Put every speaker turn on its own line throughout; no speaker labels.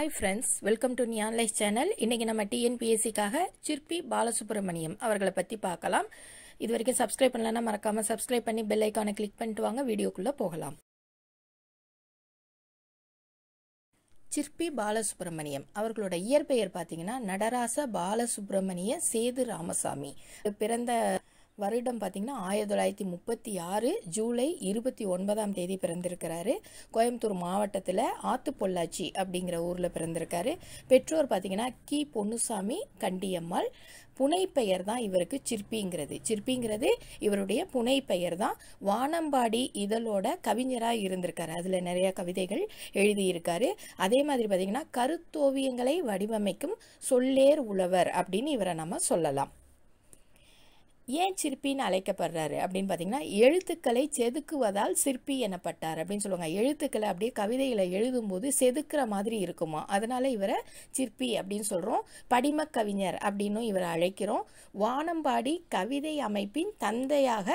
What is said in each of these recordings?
hi friends welcome to neon life channel இன்றைக்கி நம்ம டிஎன்பிஎஸ்சிக்காக சிற்பி பாலசுப்ரமணியம் அவர்களை பற்றி பார்க்கலாம் இது வரைக்கும் சப்ஸ்கிரைப் பண்ணலன்னா மறக்காமல் சப்ஸ்கிரைப் பண்ணி பெல் ஐக்கானை கிளிக் பண்ணிட்டு வாங்க வீடியோக்குள்ளே போகலாம் சிற்பி பாலசுப்ரமணியம் அவர்களோட இயற்பெயர் பார்த்தீங்கன்னா நடராச பாலசுப்ரமணிய சேது ராமசாமி பிறந்த வருடம் பார்த்திங்கன்னா ஆயிரத்தி தொள்ளாயிரத்தி முப்பத்தி ஆறு ஜூலை இருபத்தி ஒன்பதாம் தேதி பிறந்திருக்கிறாரு கோயம்புத்தூர் மாவட்டத்தில் ஆத்து பொள்ளாச்சி அப்படிங்கிற ஊரில் பிறந்திருக்காரு பெற்றோர் பார்த்திங்கன்னா கி பொன்னுசாமி கண்டியம்மாள் புனை பெயர் தான் இவருக்கு சிற்பிங்கிறது சிற்பிங்கிறது இவருடைய புனை பெயர் தான் வானம்பாடி இதழோட கவிஞராக இருந்திருக்காரு அதில் நிறைய கவிதைகள் எழுதியிருக்காரு அதே மாதிரி பார்த்திங்கன்னா கருத்தோவியங்களை வடிவமைக்கும் சொல்லேர் உழவர் அப்படின்னு இவரை நம்ம சொல்லலாம் ஏன் சிற்பின்னு அழைக்கப்படுறாரு அப்படின்னு பார்த்தீங்கன்னா எழுத்துக்களை செதுக்குவதால் சிற்பி எனப்பட்டார் அப்படின்னு சொல்லுவாங்க எழுத்துக்களை அப்படியே கவிதைகளை எழுதும்போது செதுக்கிற மாதிரி இருக்குமா அதனால் இவரை சிற்பி அப்படின்னு சொல்கிறோம் படிம கவிஞர் அப்படின்னும் இவரை அழைக்கிறோம் வானம்பாடி கவிதை அமைப்பின் தந்தையாக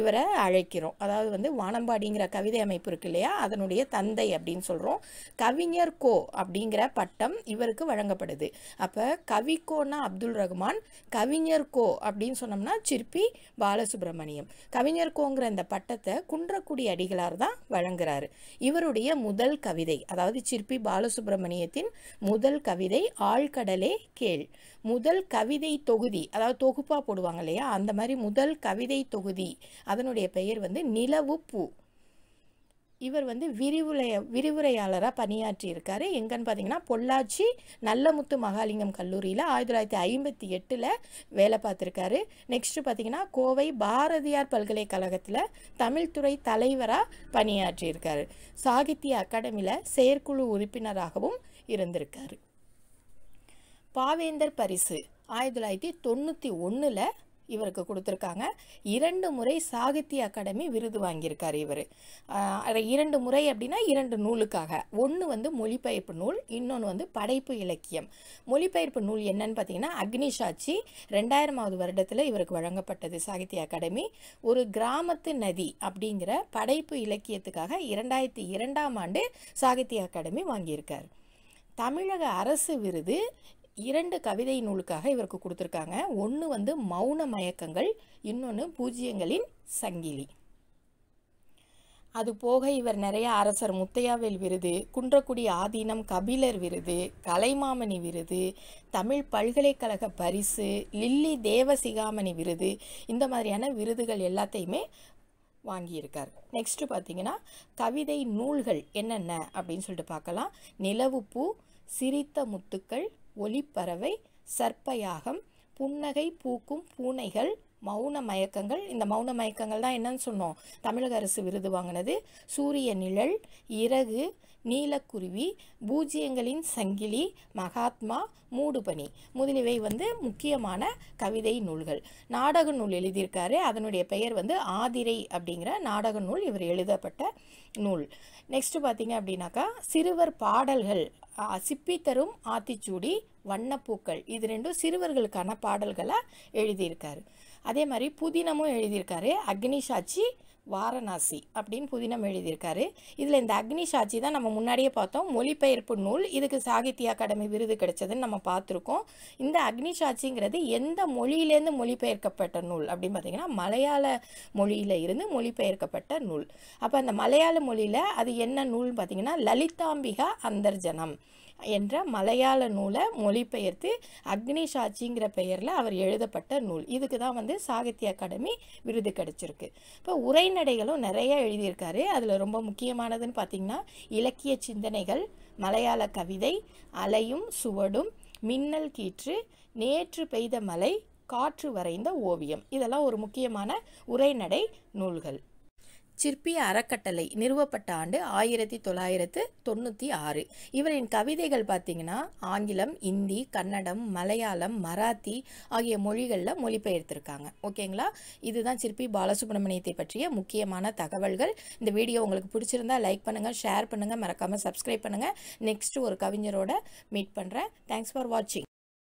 இவரை அழைக்கிறோம் அதாவது வந்து வானம்பாடிங்கிற கவிதை அமைப்பு இருக்கு இல்லையா அதனுடைய தந்தை அப்படின்னு சொல்கிறோம் கவிஞர் கோ அப்படிங்கிற பட்டம் இவருக்கு வழங்கப்படுது அப்போ கவிக்கோனா அப்துல் ரஹ்மான் கவிஞர் கோ அப்படின்னு சொன்னோம்னா சிற்பி பாலசுப்ரமணியம் கவிஞர் கோங்கிற இந்த பட்டத்தை குன்றக்குடி அடிகளார் தான் வழங்குறாரு இவருடைய முதல் கவிதை அதாவது சிற்பி பாலசுப்ரமணியத்தின் முதல் கவிதை ஆழ்கடலே கேள் முதல் கவிதை தொகுதி அதாவது தொகுப்பாக போடுவாங்க இல்லையா அந்த மாதிரி முதல் கவிதை தொகுதி அதனுடைய பெயர் வந்து நிலவு பூ இவர் வந்து விரிவுரைய விரிவுரையாளராக பணியாற்றியிருக்காரு எங்கன்னு பார்த்தீங்கன்னா பொள்ளாச்சி நல்லமுத்து மகாலிங்கம் கல்லூரியில் ஆயிரத்தி தொள்ளாயிரத்தி ஐம்பத்தி எட்டில் வேலை பார்த்துருக்காரு நெக்ஸ்ட்டு பார்த்தீங்கன்னா கோவை பாரதியார் பல்கலைக்கழகத்தில் தமிழ்துறை தலைவராக பணியாற்றியிருக்காரு சாகித்ய அகாடமியில் செயற்குழு உறுப்பினராகவும் இருந்திருக்காரு பாவேந்தர் பரிசு ஆயிரத்தி தொள்ளாயிரத்தி தொண்ணூற்றி ஒன்றில் இவருக்கு கொடுத்துருக்காங்க இரண்டு முறை சாகித்ய அகாடமி விருது வாங்கியிருக்கார் இவர் இரண்டு முறை அப்படின்னா இரண்டு நூலுக்காக ஒன்று வந்து மொழிபெயர்ப்பு நூல் இன்னொன்று வந்து படைப்பு இலக்கியம் மொழிபெயர்ப்பு நூல் என்னன்னு பார்த்தீங்கன்னா சாட்சி ரெண்டாயிரமாவது வருடத்தில் இவருக்கு வழங்கப்பட்டது சாகித்ய அகாடமி ஒரு கிராமத்து நதி அப்படிங்கிற படைப்பு இலக்கியத்துக்காக இரண்டாயிரத்தி இரண்டாம் ஆண்டு சாகித்ய அகாடமி வாங்கியிருக்கார் தமிழக அரசு விருது இரண்டு கவிதை நூலுக்காக இவருக்கு கொடுத்துருக்காங்க ஒன்று வந்து மௌன மயக்கங்கள் இன்னொன்று பூஜ்ஜியங்களின் சங்கிலி அது போக இவர் நிறைய அரசர் முத்தையாவேல் விருது குன்றக்குடி ஆதீனம் கபிலர் விருது கலைமாமணி விருது தமிழ் பல்கலைக்கழக பரிசு லில்லி தேவசிகாமணி விருது இந்த மாதிரியான விருதுகள் எல்லாத்தையுமே வாங்கியிருக்கார் நெக்ஸ்ட்டு பார்த்தீங்கன்னா கவிதை நூல்கள் என்னென்ன அப்படின்னு சொல்லிட்டு பார்க்கலாம் நிலவுப்பூ சிரித்த முத்துக்கள் ஒளிப்பறவை சர்ப்பயாகம் புன்னகை பூக்கும் பூனைகள் மௌன மயக்கங்கள் இந்த மௌன மயக்கங்கள் தான் என்னன்னு சொன்னோம் தமிழக அரசு விருது வாங்கினது சூரிய நிழல் இறகு நீலக்குருவி பூஜ்ஜியங்களின் சங்கிலி மகாத்மா மூடுபனி முதலியவை வந்து முக்கியமான கவிதை நூல்கள் நாடக நூல் எழுதியிருக்காரு அதனுடைய பெயர் வந்து ஆதிரை அப்படிங்கிற நாடக நூல் இவர் எழுதப்பட்ட நூல் நெக்ஸ்ட் பார்த்தீங்க அப்படின்னாக்கா சிறுவர் பாடல்கள் சிப்பி தரும் ஆத்திச்சூடி வண்ணப்பூக்கள் இது ரெண்டும் சிறுவர்களுக்கான பாடல்களை எழுதியிருக்காரு அதே மாதிரி புதினமும் எழுதியிருக்காரு அக்னி சாட்சி வாரணாசி அப்படின்னு புதினம் எழுதியிருக்காரு இதில் இந்த அக்னி சாட்சி தான் நம்ம முன்னாடியே பார்த்தோம் மொழிபெயர்ப்பு நூல் இதுக்கு சாகித்ய அகாடமி விருது கிடைச்சதுன்னு நம்ம பார்த்துருக்கோம் இந்த அக்னி சாட்சிங்கிறது எந்த மொழியிலேருந்து மொழிபெயர்க்கப்பட்ட நூல் அப்படின்னு பார்த்தீங்கன்னா மலையாள மொழியில் இருந்து மொழிபெயர்க்கப்பட்ட நூல் அப்போ அந்த மலையாள மொழியில் அது என்ன நூல்னு பார்த்தீங்கன்னா லலிதாம்பிகா அந்தர்ஜனம் என்ற மலையாள நூலை மொழிபெயர்த்து அக்னி சாட்சிங்கிற பெயரில் அவர் எழுதப்பட்ட நூல் இதுக்கு தான் வந்து சாகித்ய அகாடமி விருது கிடைச்சிருக்கு இப்போ உரை உரைநடைகளும் நிறைய எழுதியிருக்காரு அதில் ரொம்ப முக்கியமானதுன்னு பார்த்தீங்கன்னா இலக்கிய சிந்தனைகள் மலையாள கவிதை அலையும் சுவடும் மின்னல் கீற்று நேற்று பெய்த மலை காற்று வரைந்த ஓவியம் இதெல்லாம் ஒரு முக்கியமான உரைநடை நூல்கள் சிற்பிய அறக்கட்டளை நிறுவப்பட்ட ஆண்டு ஆயிரத்தி தொள்ளாயிரத்து தொண்ணூற்றி ஆறு இவரின் கவிதைகள் பார்த்தீங்கன்னா ஆங்கிலம் இந்தி கன்னடம் மலையாளம் மராத்தி ஆகிய மொழிகளில் மொழிபெயர்த்திருக்காங்க ஓகேங்களா இதுதான் சிற்பி பாலசுப்ரமணியத்தை பற்றிய முக்கியமான தகவல்கள் இந்த வீடியோ உங்களுக்கு பிடிச்சிருந்தா லைக் பண்ணுங்கள் ஷேர் பண்ணுங்கள் மறக்காமல் சப்ஸ்கிரைப் பண்ணுங்கள் நெக்ஸ்ட் ஒரு கவிஞரோட மீட் பண்ணுறேன் தேங்க்ஸ் ஃபார் வாட்சிங்